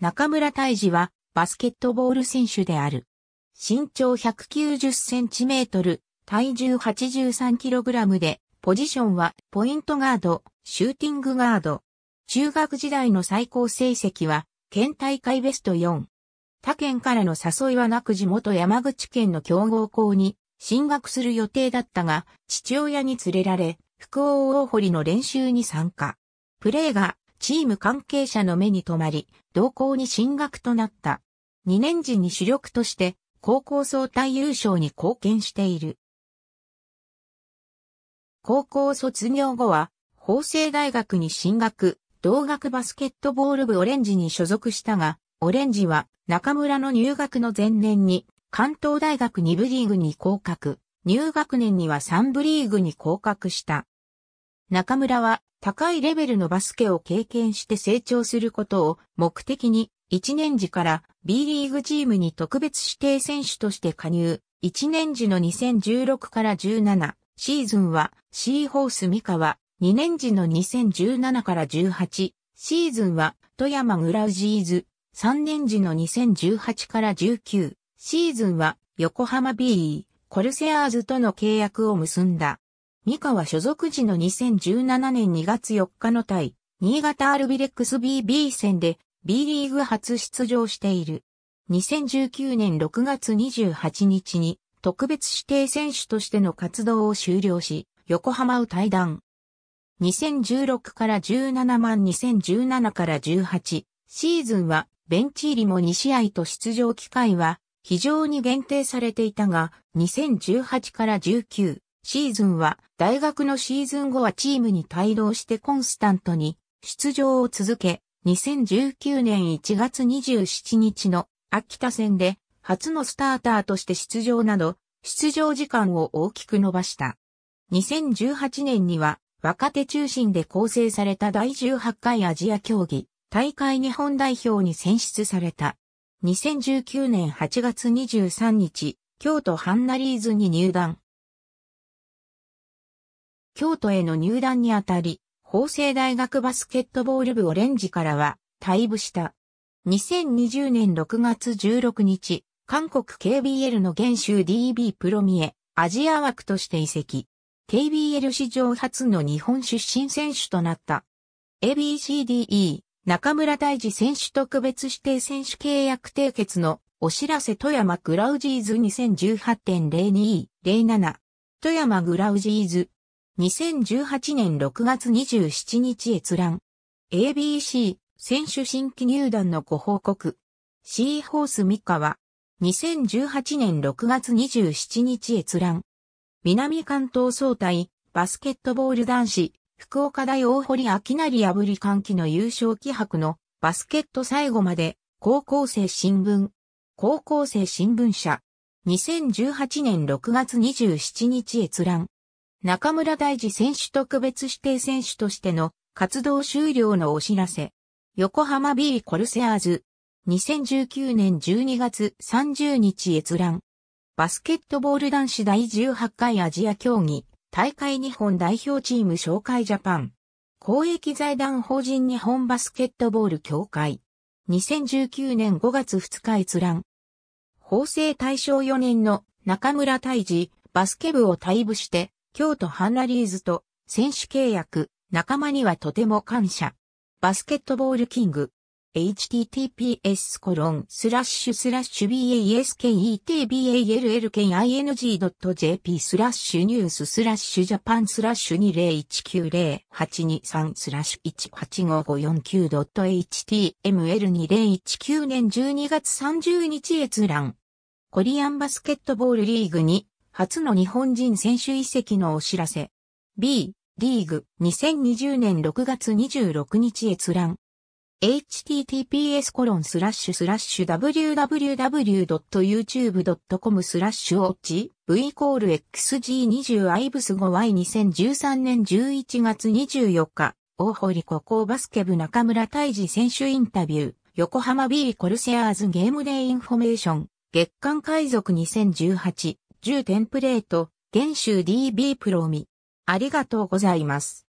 中村泰治はバスケットボール選手である。身長190センチメートル、体重83キログラムで、ポジションはポイントガード、シューティングガード。中学時代の最高成績は、県大会ベスト4。他県からの誘いはなく地元山口県の強豪校に進学する予定だったが、父親に連れられ、福王大堀の練習に参加。プレーがチーム関係者の目に留まり、同校に進学となった。2年時に主力として、高校総体優勝に貢献している。高校卒業後は、法政大学に進学、同学バスケットボール部オレンジに所属したが、オレンジは中村の入学の前年に関東大学2部リーグに降格、入学年には3部リーグに降格した。中村は高いレベルのバスケを経験して成長することを目的に1年時から B リーグチームに特別指定選手として加入。1年時の2016から17シーズンはシーホース三河。2年時の2017から18シーズンは富山グラウジーズ。3年時の2018から19シーズンは横浜 B コルセアーズとの契約を結んだ。三河所属時の2017年2月4日の対、新潟アルビレックス BB 戦で B リーグ初出場している。2019年6月28日に特別指定選手としての活動を終了し、横浜を退団。2016から17万2017から18シーズンはベンチ入りも2試合と出場機会は非常に限定されていたが2018から19シーズンは、大学のシーズン後はチームに帯同してコンスタントに出場を続け、2019年1月27日の秋田戦で初のスターターとして出場など、出場時間を大きく伸ばした。2018年には若手中心で構成された第18回アジア競技大会日本代表に選出された。2019年8月23日、京都ハンナリーズに入団。京都への入団にあたり、法政大学バスケットボール部オレンジからは退部した。2020年6月16日、韓国 KBL の現州 DB プロミエ、アジア枠として移籍。KBL 史上初の日本出身選手となった。ABCDE、中村大治選手特別指定選手契約締結のお知らせ富山グラウジーズ2018.02-07。富山グラウジーズ2018年6月27日閲覧。ABC、選手新規入団のご報告。シーホース三河。2018年6月27日閲覧。南関東総体、バスケットボール男子、福岡大大堀明成破り歓喜の優勝気迫のバスケット最後まで、高校生新聞。高校生新聞社。2018年6月27日閲覧。中村大治選手特別指定選手としての活動終了のお知らせ。横浜 B コルセアーズ。2019年12月30日閲覧。バスケットボール男子第18回アジア競技大会日本代表チーム紹介ジャパン。公益財団法人日本バスケットボール協会。2019年5月2日閲覧。法制大正4年の中村大治、バスケ部を退部して、京都ハンナリーズと選手契約、仲間にはとても感謝。バスケットボールキング。https コロンスラッシュスラッシュ basketball.king.jp スラッシュニューススラッシュジャパンスラッシュ20190-823スラッシュ 185549.html2019 年12月30日閲覧コリアンバスケットボールリーグに初の日本人選手遺跡のお知らせ。B、リーグ、2020年6月26日閲覧。https コロンスラッシュスラッシュ www.youtube.com スラッシュオッチ v イコール xg20 アイブス 5y2013 年11月24日大堀高校バスケ部中村大治選手インタビュー横浜 B コルセアーズゲームデイインフォメーション月刊海賊2018 10テンプレート、厳州 DB プロミ。ありがとうございます。